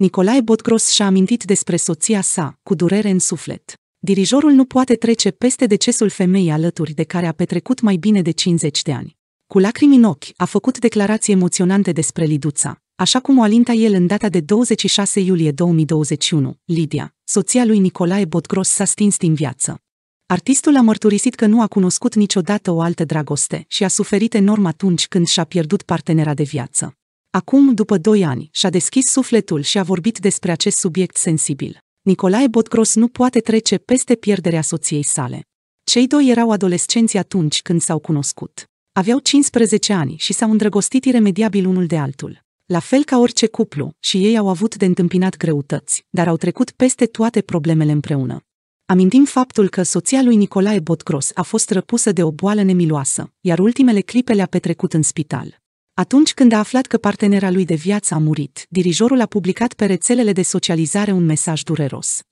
Nicolae Botgros și-a amintit despre soția sa, cu durere în suflet. Dirijorul nu poate trece peste decesul femeii alături de care a petrecut mai bine de 50 de ani. Cu lacrimi în ochi, a făcut declarații emoționante despre Liduța, așa cum o alinta el în data de 26 iulie 2021. Lidia, soția lui Nicolae Botgros s-a stins din viață. Artistul a mărturisit că nu a cunoscut niciodată o altă dragoste și a suferit enorm atunci când și-a pierdut partenera de viață. Acum, după doi ani, și-a deschis sufletul și a vorbit despre acest subiect sensibil. Nicolae Botgros nu poate trece peste pierderea soției sale. Cei doi erau adolescenți atunci când s-au cunoscut. Aveau 15 ani și s-au îndrăgostit iremediabil unul de altul. La fel ca orice cuplu, și ei au avut de întâmpinat greutăți, dar au trecut peste toate problemele împreună. Amintim faptul că soția lui Nicolae Botgros a fost răpusă de o boală nemiloasă, iar ultimele clipe le-a petrecut în spital. Atunci când a aflat că partenera lui de viață a murit, dirijorul a publicat pe rețelele de socializare un mesaj dureros.